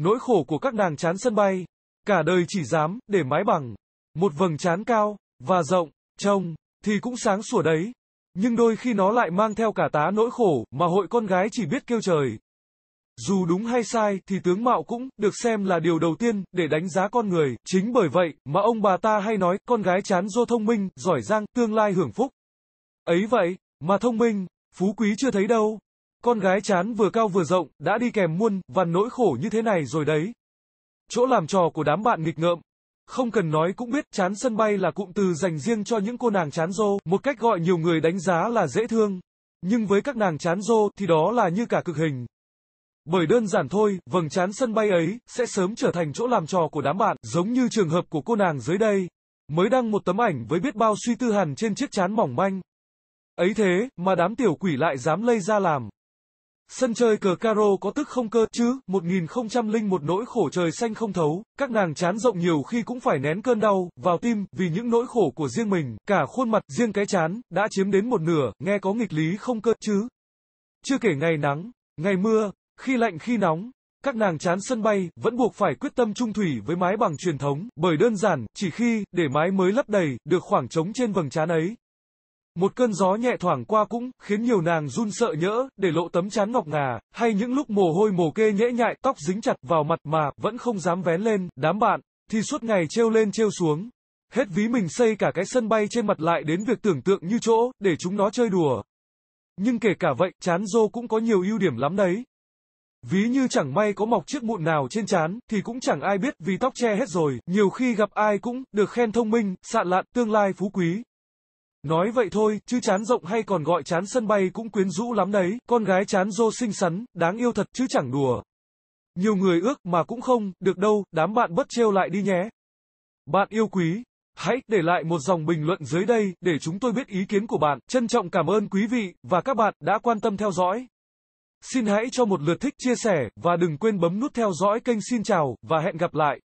Nỗi khổ của các nàng chán sân bay, cả đời chỉ dám để mái bằng một vầng chán cao và rộng, trông thì cũng sáng sủa đấy, nhưng đôi khi nó lại mang theo cả tá nỗi khổ mà hội con gái chỉ biết kêu trời. Dù đúng hay sai thì tướng mạo cũng được xem là điều đầu tiên để đánh giá con người, chính bởi vậy mà ông bà ta hay nói con gái chán do thông minh, giỏi giang, tương lai hưởng phúc. Ấy vậy, mà thông minh, phú quý chưa thấy đâu. Con gái chán vừa cao vừa rộng, đã đi kèm muôn, và nỗi khổ như thế này rồi đấy. Chỗ làm trò của đám bạn nghịch ngợm. Không cần nói cũng biết, chán sân bay là cụm từ dành riêng cho những cô nàng chán rô, một cách gọi nhiều người đánh giá là dễ thương. Nhưng với các nàng chán rô thì đó là như cả cực hình. Bởi đơn giản thôi, vầng chán sân bay ấy sẽ sớm trở thành chỗ làm trò của đám bạn, giống như trường hợp của cô nàng dưới đây. Mới đăng một tấm ảnh với biết bao suy tư hằn trên chiếc chán mỏng manh. Ấy thế, mà đám tiểu quỷ lại dám lây ra làm. Sân chơi cờ caro có tức không cơ chứ, 1001 nỗi khổ trời xanh không thấu, các nàng chán rộng nhiều khi cũng phải nén cơn đau, vào tim, vì những nỗi khổ của riêng mình, cả khuôn mặt, riêng cái chán, đã chiếm đến một nửa, nghe có nghịch lý không cơ chứ. Chưa kể ngày nắng, ngày mưa, khi lạnh khi nóng, các nàng chán sân bay, vẫn buộc phải quyết tâm trung thủy với mái bằng truyền thống, bởi đơn giản, chỉ khi, để mái mới lấp đầy, được khoảng trống trên vầng chán ấy, một cơn gió nhẹ thoảng qua cũng khiến nhiều nàng run sợ nhỡ, để lộ tấm chán ngọc ngà, hay những lúc mồ hôi mồ kê nhễ nhại, tóc dính chặt vào mặt mà vẫn không dám vén lên, đám bạn thì suốt ngày trêu lên trêu xuống. Hết ví mình xây cả cái sân bay trên mặt lại đến việc tưởng tượng như chỗ để chúng nó chơi đùa. Nhưng kể cả vậy, chán dô cũng có nhiều ưu điểm lắm đấy. Ví như chẳng may có mọc chiếc mụn nào trên chán, thì cũng chẳng ai biết vì tóc che hết rồi, nhiều khi gặp ai cũng được khen thông minh, sạn lạn, tương lai phú quý. Nói vậy thôi, chứ chán rộng hay còn gọi chán sân bay cũng quyến rũ lắm đấy, con gái chán dô xinh xắn, đáng yêu thật chứ chẳng đùa. Nhiều người ước mà cũng không, được đâu, đám bạn bất trêu lại đi nhé. Bạn yêu quý, hãy để lại một dòng bình luận dưới đây để chúng tôi biết ý kiến của bạn. Trân trọng cảm ơn quý vị và các bạn đã quan tâm theo dõi. Xin hãy cho một lượt thích chia sẻ và đừng quên bấm nút theo dõi kênh xin chào và hẹn gặp lại.